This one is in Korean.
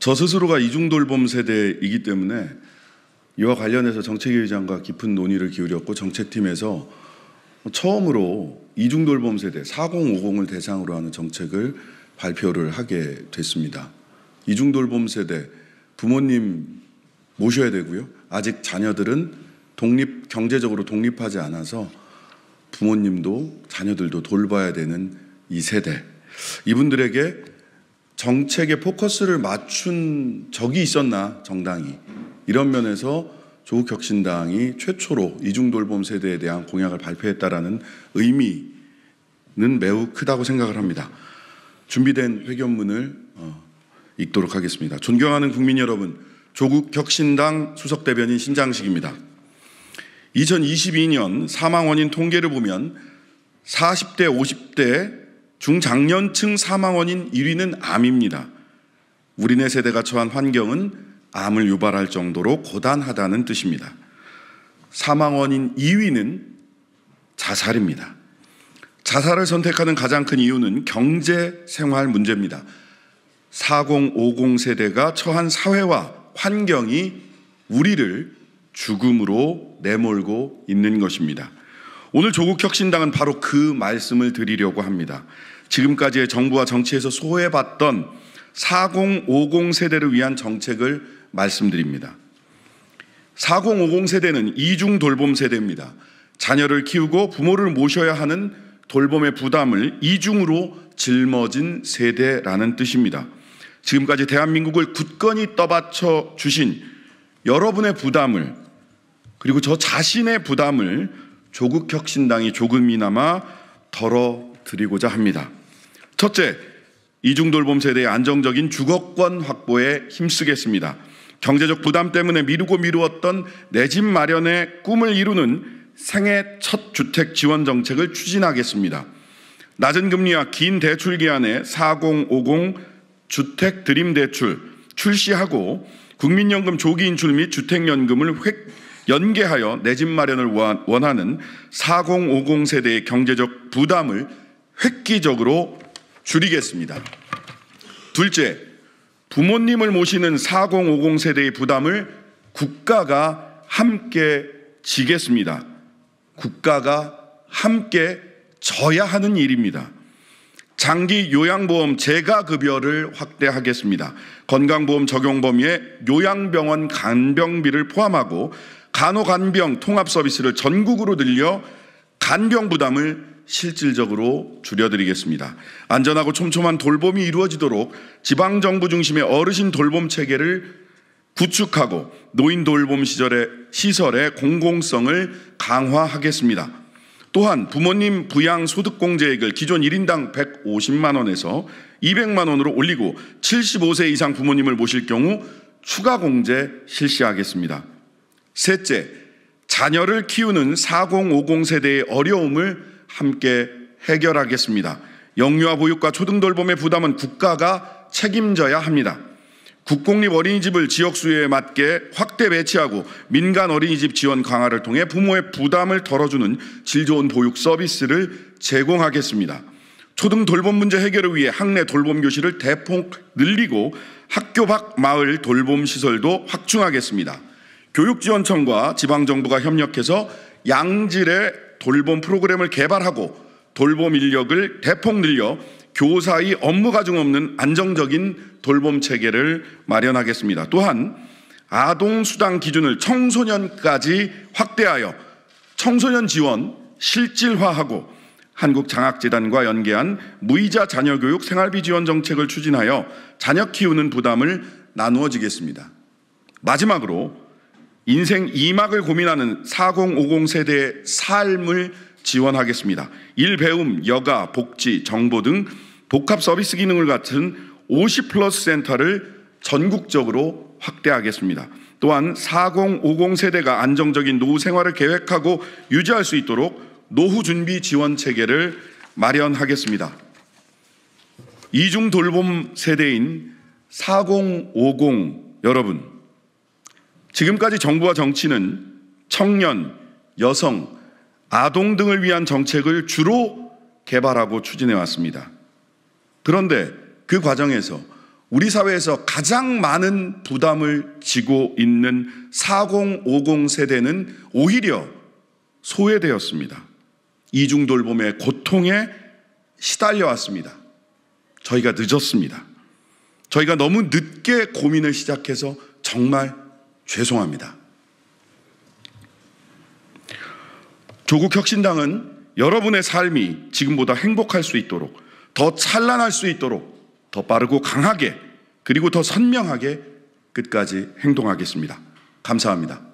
저 스스로가 이중돌봄 세대이기 때문에 이와 관련해서 정책위 의 장과 깊은 논의를 기울였고 정책팀에서 처음으로 이중돌봄 세대 4050을 대상으로 하는 정책을 발표를 하게 됐습니다. 이중돌봄 세대 부모님 모셔야 되고요. 아직 자녀들은 독립 경제적으로 독립하지 않아서 부모님도 자녀들도 돌봐야 되는 이 세대 이분들에게 정책의 포커스를 맞춘 적이 있었나 정당이 이런 면에서 조국혁신당이 최초로 이중돌봄 세대에 대한 공약을 발표했다라는 의미는 매우 크다고 생각을 합니다. 준비된 회견문을 어, 읽도록 하겠습니다. 존경하는 국민 여러분, 조국 혁신당 수석 대변인 신장식입니다. 2022년 사망 원인 통계를 보면 40대, 50대 중장년층 사망원인 1위는 암입니다. 우리네 세대가 처한 환경은 암을 유발할 정도로 고단하다는 뜻입니다. 사망원인 2위는 자살입니다. 자살을 선택하는 가장 큰 이유는 경제 생활 문제입니다. 4050 세대가 처한 사회와 환경이 우리를 죽음으로 내몰고 있는 것입니다. 오늘 조국 혁신당은 바로 그 말씀을 드리려고 합니다. 지금까지의 정부와 정치에서 소외받던 4050 세대를 위한 정책을 말씀드립니다. 4050 세대는 이중 돌봄 세대입니다. 자녀를 키우고 부모를 모셔야 하는 돌봄의 부담을 이중으로 짊어진 세대라는 뜻입니다. 지금까지 대한민국을 굳건히 떠받쳐 주신 여러분의 부담을 그리고 저 자신의 부담을 조국 혁신당이 조금이나마 덜어드리고자 합니다. 첫째, 이중돌봄 세대의 안정적인 주거권 확보에 힘쓰겠습니다. 경제적 부담 때문에 미루고 미루었던 내 집 마련의 꿈을 이루는 생애 첫 주택 지원 정책을 추진하겠습니다. 낮은 금리와 긴 대출 기한에 4050 주택 드림 대출 출시하고 국민연금 조기 인출 및 주택연금을 획 연계하여 내 집 마련을 원하는 4050 세대의 경제적 부담을 획기적으로 줄이겠습니다. 둘째, 부모님을 모시는 4050 세대의 부담을 국가가 함께 지겠습니다. 국가가 함께 져야 하는 일입니다. 장기 요양보험 재가 급여를 확대하겠습니다. 건강보험 적용 범위에 요양병원 간병비를 포함하고 간호간병 통합 서비스를 전국으로 늘려 간병 부담을 실질적으로 줄여드리겠습니다. 안전하고 촘촘한 돌봄이 이루어지도록 지방정부 중심의 어르신 돌봄 체계를 구축하고 노인 돌봄 시절의 시설의 공공성을 강화하겠습니다. 또한 부모님 부양 소득 공제액을 기존 1인당 150만 원에서 200만 원으로 올리고 75세 이상 부모님을 모실 경우 추가 공제 실시하겠습니다. 셋째, 자녀를 키우는 4050 세대의 어려움을 함께 해결하겠습니다. 영유아 보육과 초등돌봄의 부담은 국가가 책임져야 합니다. 국공립 어린이집을 지역수요에 맞게 확대 배치하고 민간 어린이집 지원 강화를 통해 부모의 부담을 덜어주는 질 좋은 보육 서비스를 제공하겠습니다. 초등 돌봄 문제 해결을 위해 학내 돌봄 교실을 대폭 늘리고 학교 밖 마을 돌봄 시설도 확충하겠습니다. 교육지원청과 지방정부가 협력해서 양질의 돌봄 프로그램을 개발하고 돌봄 인력을 대폭 늘려 교사의 업무 가중 없는 안정적인 돌봄 체계를 마련하겠습니다. 또한 아동 수당 기준을 청소년까지 확대하여 청소년 지원 실질화하고 한국장학재단과 연계한 무이자 자녀교육 생활비 지원 정책을 추진하여 자녀 키우는 부담을 나누어지겠습니다. 마지막으로 인생 2막을 고민하는 4050 세대의 삶을 지원하겠습니다. 일배움, 여가, 복지, 정보 등 복합 서비스 기능을 갖춘 50 플러스 센터를 전국적으로 확대하겠습니다. 또한 4050 세대가 안정적인 노후 생활을 계획하고 유지할 수 있도록 노후 준비 지원 체계를 마련하겠습니다. 이중 돌봄 세대인 4050 여러분 지금까지 정부와 정치는 청년, 여성, 아동 등을 위한 정책을 주로 개발하고 추진해 왔습니다. 그런데 그 과정에서 우리 사회에서 가장 많은 부담을 지고 있는 4050 세대는 오히려 소외되었습니다. 이중 돌봄의 고통에 시달려 왔습니다. 저희가 늦었습니다. 저희가 너무 늦게 고민을 시작해서 정말 죄송합니다. 조국 혁신당은 여러분의 삶이 지금보다 행복할 수 있도록 더 찬란할 수 있도록 더 빠르고 강하게 그리고 더 선명하게 끝까지 행동하겠습니다. 감사합니다.